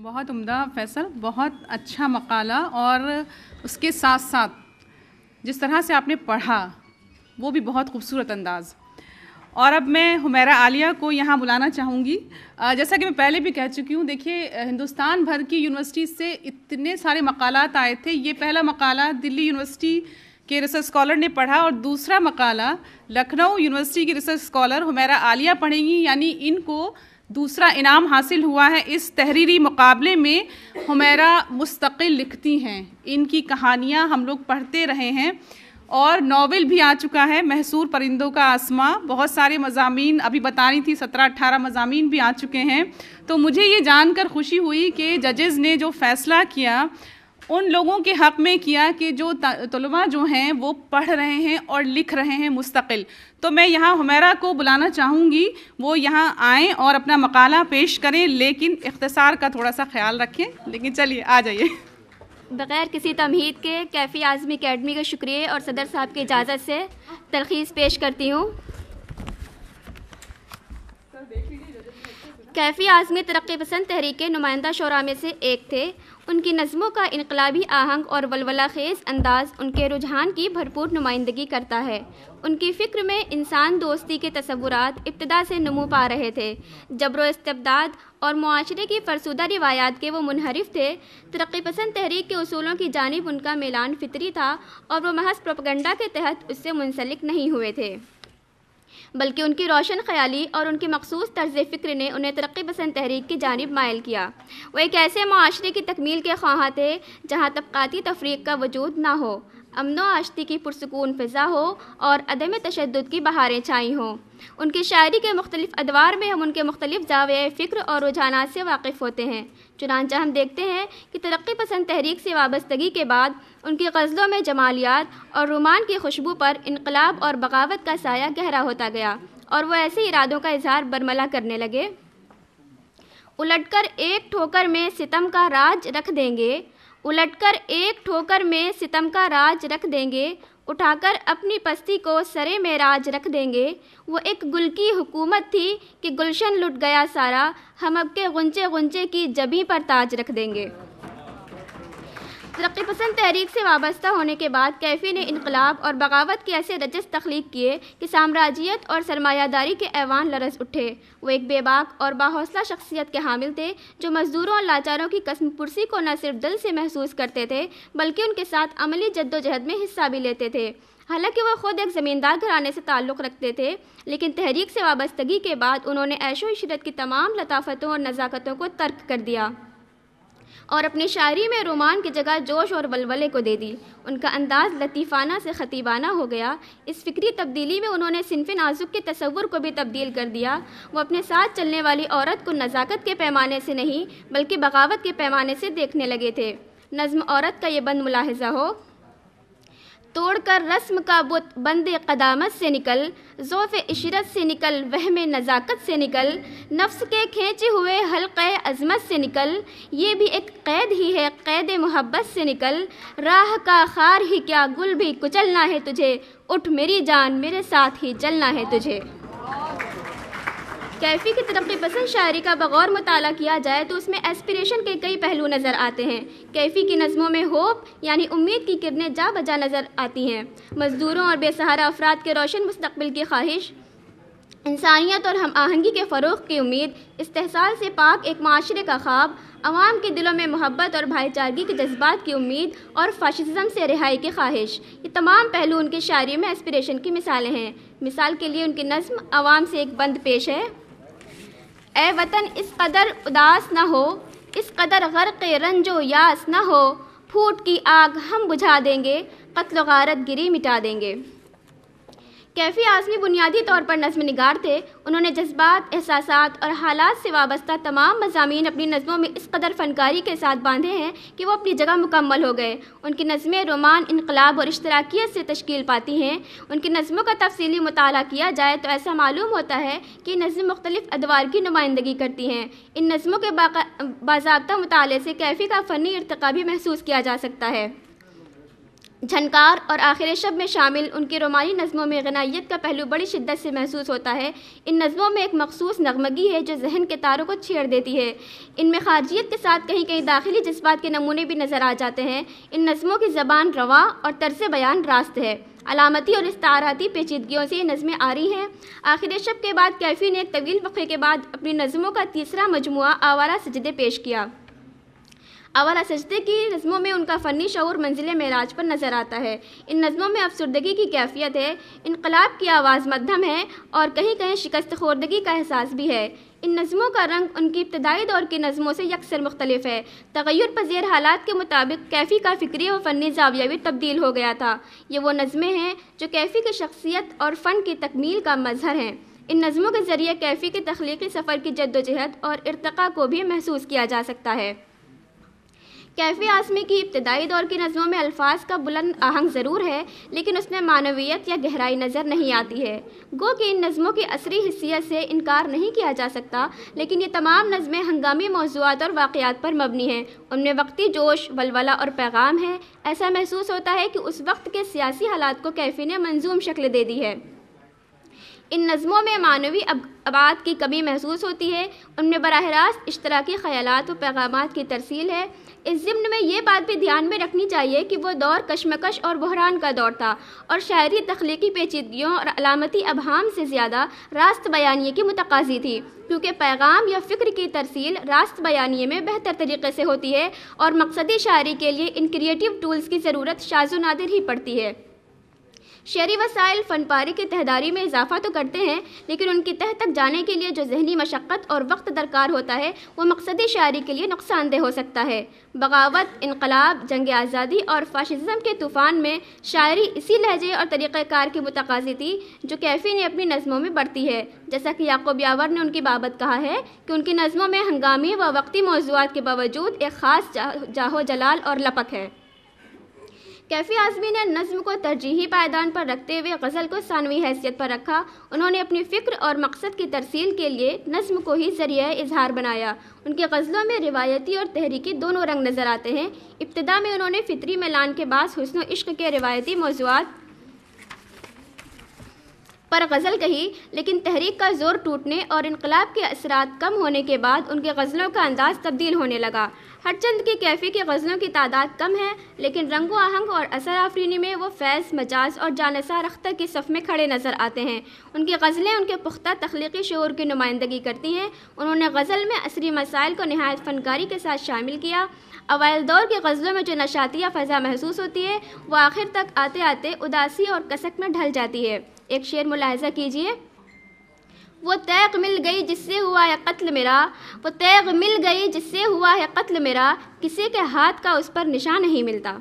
बहुत उम्दा फैसल बहुत अच्छा मकाला और उसके साथ साथ जिस तरह से आपने पढ़ा वो भी बहुत खूबसूरत अंदाज़ और अब मैं हुमैरा आलिया को यहाँ बुलाना चाहूँगी जैसा कि मैं पहले भी कह चुकी हूँ देखिए हिंदुस्तान भर की यूनिवर्सिटी से इतने सारे मकालत आए थे ये पहला मकाला दिल्ली यूनिवर्सिटी के रिसर्च स्कॉलर ने पढ़ा और दूसरा मकाला लखनऊ यूनिवर्सिटी की रिसर्च स्कॉलर हुमैरा आलिया पढ़ेंगी यानी इनको दूसरा इनाम हासिल हुआ है इस तहरीरी मुकाबले में हमेरा मुस्तकिल लिखती हैं इनकी कहानियाँ हम लोग पढ़ते रहे हैं और नावल भी आ चुका है महसूर परिंदों का आसमा बहुत सारे मजामी अभी बतानी थी सत्रह अट्ठारह मजामी भी आ चुके हैं तो मुझे ये जानकर खुशी हुई कि जजेज़ ने जो फ़ैसला किया उन लोगों के हक़ में किया कि जो तलबा जो हैं वो पढ़ रहे हैं और लिख रहे हैं मुस्तकिल तो मैं यहाँ हमेरा को बुलाना चाहूँगी वो यहाँ आएँ और अपना मकाला पेश करें लेकिन इख्तसार का थोड़ा सा ख्याल रखें लेकिन चलिए आ जाइए बग़ैर किसी तमहीद के कैफ़ी आज़मी अकेडमी का शुक्रिया और सदर साहब की इजाज़त से तरखीज़ पेश करती हूँ कैफ़ी आज़मी तरक्की पसंद तहरीक नुमाइंदा शुरा में से एक थे उनकी नज़मों का इनकलाबी आहंग और वलवला खेज अंदाज उनके रुझान की भरपूर नुमाइंदगी करता है उनकी फ़िक्र में इंसान दोस्ती के तस्वुरात इब्तदा से नमू पा रहे थे जबरो इस्तबदाद और माशरे की फरसुदा रिवायात के वो मुनहरफ थे तरक्की पसंद तहरीक के असूलों की जानब उनका मिलान फितरी था और वह महज प्रोपगंडा के तहत उससे मुंसलिक नहीं हुए थे बल्कि उनकी रोशन ख्याली और उनकी मखसूस तर्ज फ़िक्र ने उन्हें तरक्की पसंद तहरीक की जानब मायल किया वो एक ऐसे माशरे की तकमील के ख्वाह थे जहाँ तबकती तफरीक का वजूद ना हो अमनो आश्ती की पुरसकून फ़िज़ा हो और अदम तशद की बहारें छाई हों उनकी शायरी के मुख्तलिफ अदवार में हम उनके मुख्तलिफ जावे फ़िक्र और रुझाना से वाकिफ़ होते हैं चुनानचा हम देखते हैं कि तरक्की पसंद तहरीक से वाबस्तगी के बाद उनकी गज़लों में जमालियात और रुमान की खुशबू पर इनकलाब और बगावत का साया गहरा होता गया और वह ऐसे इरादों का इजहार बरमला करने लगे उलटकर एक ठोकर में सितम का राज रख देंगे उलटकर एक ठोकर में सितम का राज रख देंगे उठाकर अपनी पस्ती को सरे में राज रख देंगे वो एक गुल की हुकूमत थी कि गुलशन लुट गया सारा हम अब के गुंचे गुंचे की जबी पर ताज रख देंगे तरक्की पसंद तहरीक से वाबस्ता होने के बाद कैफ़ी ने इनकलाब और बगावत के ऐसे रजस तख्लीक किए कि साम्राज्यत और सरमायादारी के ऐवान लरस उठे वो एक बेबाक और बाहौसला शख्सियत के हामिल थे जो मज़दूरों और लाचारों की कसम पुरसी को न सिर्फ दिल से महसूस करते थे बल्कि उनके साथ अमली जद्दोजहद में हिस्सा भी लेते थे हालांकि वह खुद एक ज़मींदार घराने से ताल्लुक़ रखते थे लेकिन तहरीक से वाबस्तगी के बाद उन्होंने ऐशो इशरत की तमाम लताफ़तों और नज़ाकतों को तर्क कर दिया और अपनी शायरी में रोमान की जगह जोश और वलवले को दे दी उनका अंदाज़ लतीफ़ाना से ख़तीबाना हो गया इस फ़िक्री तब्दीली में उन्होंने सिनफ नाजुक के तस्वुर को भी तब्दील कर दिया वो अपने साथ चलने वाली औरत को नज़ाकत के पैमाने से नहीं बल्कि बगावत के पैमाने से देखने लगे थे नज़म औरत का ये बंद मुलाहजा हो तोड़कर रस्म का बुत बंदे कदामत से निकल ज़ोफ़ इशरत से निकल वहम नज़ाकत से निकल नफ्स के खींचे हुए हल्के अजमत से निकल ये भी एक कैद ही है कैद मोहब्बत से निकल राह का खार ही क्या गुल भी कुचलना है तुझे उठ मेरी जान मेरे साथ ही चलना है तुझे कैफ़ी की तरक्की पसंद शायरी का बगौर मताल किया जाए तो उसमें एस्पिरेशन के कई पहलू नज़र आते हैं कैफ़ी की नज़मों में होप यानी उम्मीद की किरणें जा बजा नज़र आती हैं मज़दूरों और बेसहारा अफराद के रोशन मुस्तबिल की ख्वाहिश इंसानियत और हम आहंगी के फ़रोग की उम्मीद इस्तेसाल से पाक एक माशरे का ख्वाब आवाम के दिलों में मोहब्बत और भाईचारगी के जज्बात की उम्मीद और फाशिज़म से रिहाई की ख्वाहिश ये तमाम पहलू उनकी शायरी में एस्पिरेशन की मिसालें हैं मिसाल के लिए उनकी नज़म आवाम से एक बंद पेश है ए वतन इस कदर उदास न हो इस कदर गर्क रंजो यास न हो फूट की आग हम बुझा देंगे कत्ल गारत गिरी मिटा देंगे कैफ़ी आजमी बुनियादी तौर पर नज़म नगार थे उन्होंने जज्बात एहसास और हालात से वाबस्ता तमाम मजामी अपनी नज़मों में इस कदर फनकारी के साथ बांधे हैं कि वो अपनी जगह मुकम्मल हो गए उनकी नज़में रोमान इनकलाब और इश्तराकियत से तश्कील पाती हैं उनकी नज़मों का तफसली मताल किया जाए तो ऐसा मालूम होता है कि नज़में मुख्तलिफ अदवार की नुमाइंदगी करती हैं इन नज़मों के बाबा मुताले से कैफ़ी का फ़नी इरतका भी महसूस किया जा सकता है झनकार और आखिर शब में शामिल उनकी रोमानी नज़मों में गनाइत का पहलू बड़ी शिद्दत से महसूस होता है इन नज़मों में एक मखसूस नगमगी है जो जहन के तारों को छेड़ देती है इनमें खारजियत के साथ कहीं कहीं दाखिली जज्बात के नमूने भी नज़र आ जाते हैं इन नज़मों की ज़बान रवा और तर्ज बयान रास्त है अलामती और इस्ताराती पेचीदगियों से ये नज़में आ रही हैं आखिर शब के बाद कैफ़ी ने एक तवील वक़े के बाद अपनी नज़मों का तीसरा मजमु आवारा सजदे पेश किया अवला सजदे की नज़मों में उनका फ़नी शूर मंजिल मराज पर नज़र आता है इन नज़मों में अफसरदगी की कैफियत है इनकलाब की आवाज़ मध्यम है और कहीं कहीं शिकस्त खोरदगी का एहसास भी है इन नज़मों का रंग उनकी इब्तदाई दौर की नज़मों से यकसर मुख्तलिफ है तगैर पजीर हालात के मुताबिक कैफ़ी का फ़िक्री व फ़नी जाविया भी तब्दील हो गया था ये वो नज़में हैं जो कैफ़ी की शख्सियत और फ़न की तकमील का मजहर हैं इन नज़मों के ज़रिए कैफ़ी के तख्लीकी सफ़र की जद्दोजहद और इरतका को भी महसूस किया जा सकता है कैफ़ी आसमी की इब्तदाई दौर की नज़मों में अल्फाज का बुलंद आहंग ज़रूर है लेकिन उसमें मानवीयत या गहराई नज़र नहीं आती है गो कि इन नज़मों की असरी हिस्सियत से इनकार नहीं किया जा सकता लेकिन ये तमाम नज़में हंगामी मौजूद और वाक़ात पर मबनी हैं उनमें वक्ती जोश वलवला और पैगाम है ऐसा महसूस होता है कि उस वक्त के सियासी हालात को कैफ़ी ने मंजूम शक्ल दे दी है इन नज़मों में मानवी अब आबाद की कमी महसूस होती है उनमें बरह रास्त इश्तराकी ख्याल व पैगाम की तरसील है इस जिम्न में ये बात भी ध्यान में रखनी चाहिए कि वो दौर कशमकश और बहरान का दौर था और शायरी तख्लीकी पेचीदगियों और अलामती अबहम से ज़्यादा रास्त बयानी की मतकाजी थी क्योंकि पैगाम या फ़िक्र की तरसील रास्त बयानी में बेहतर तरीके से होती है और मकसदी शायरी के लिए इन क्रिएटिव टूल्स की ज़रूरत शाजो नादिर ही पड़ती है शहरी वसाइल फनपारी की तहदारी में इजाफा तो करते हैं लेकिन उनकी तह तक जाने के लिए जो जहनी मशक्क़त और वक्त दरकार होता है वो मकसदी शायरी के लिए नुकसानदेह हो सकता है बगावत इनकलाब जंग आज़ादी और फाशिज़म के तूफ़ान में शायरी इसी लहजे और तरीक़ार की मुतकाजी थी जो कैफ़ी ने अपनी नज़मों में बढ़ती है जैसा कि याकूब यावर ने उनकी बाबत कहा है कि उनकी नज़मों में हंगामी व वक्ती मौजूद के बावजूद एक ख़ास जाहो जलाल और लपक है कैफ़ी आजमी ने नज्म को तरजीही पायदान पर रखते हुए गज़ल को सानवी हैसियत पर रखा उन्होंने अपनी फ़िक्र और मकसद की तरसील के लिए नज्म को ही ज़रिए इजहार बनाया उनकी गज़लों में रिवायती और तहरीकी दोनों रंग नज़र आते हैं इब्तदा में उन्होंने फ़ितरी मैलान के बाद हसन इश्क के रिवायती मौजूद पर गज़ल कही लेकिन तहरीक का ज़ोर टूटने और इनकलाब के असरा कम होने के बाद उनके गज़लों का अंदाज़ तब्दील होने लगा हरचंद की कैफ़ी के गज़लों की तादाद कम है लेकिन रंगो आहंग और असर आफरीनी में वो फैज़ मजाज और जानसार अख्तर के सफ़ में खड़े नज़र आते हैं उनकी गज़लें उनके पुख्ता तख्लीकी शोर की नुमाइंदगी करती हैं उन्होंने गज़ल में असरी मसाइल को नहायत फनकारी के साथ शामिल किया अवैल दौर की गज़लों में जो नशातिया फ़ज़ा महसूस होती है वह आखिर तक आते आते उदासी और कसक में ढल जाती है एक शेर मुलाहजा कीजिए वो तैग मिल गई जिससे हुआ है कत्ल मेरा वो तैग मिल गई जिससे हुआ है कत्ल मेरा किसी के हाथ का उस पर निशान नहीं मिलता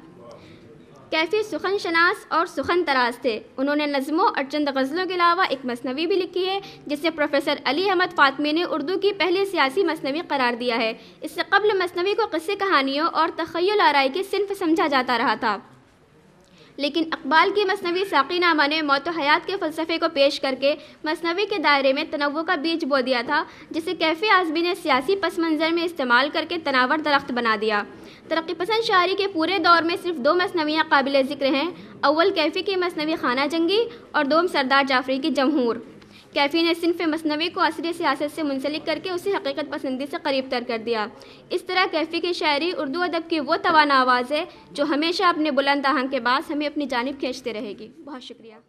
कैफी सुखन शनास और सुखन तराज थे उन्होंने नज़मों और चंद गज़लों के अलावा एक मसनवी भी लिखी है जिसे प्रोफेसर अली अहमद फ़ातमी ने उर्दू की पहली सियासी मसनवी करार दिया है इससे कबल मसनवी को किस्से कहानियों और तखयल आरई की सिर्फ समझा जाता रहा था लेकिन अकबाल की मसनवी साकीनामा ने मौत हयात के फ़लसफ़े को पेश करके मसनवी के दायरे में तनवु का बीज बो दिया था जिसे कैफ़ी आजमी ने सियासी पस मंज़र में इस्तेमाल करके तनावर दरख्त बना दिया तरक्की पसंद शायरी के पूरे दौर में सिर्फ दो मसनवियाँ काबिल ज़िक्र हैं अव्वल कैफ़ी की मसनवी खाना जंगी और दोम सरदार जाफरी की जमहूर कैफीन एसिन फिर मसनवी को असरी सियासत से मुंसलिक करके उसे हकीकत पसंदी से करीब तर कर दिया इस तरह कैफी की शायरी उर्दू अदब की वो तोाना आवाज़ है जो हमेशा अपने बुलंद आहंग के बाद हमें अपनी जानब खींचते रहेगी बहुत शुक्रिया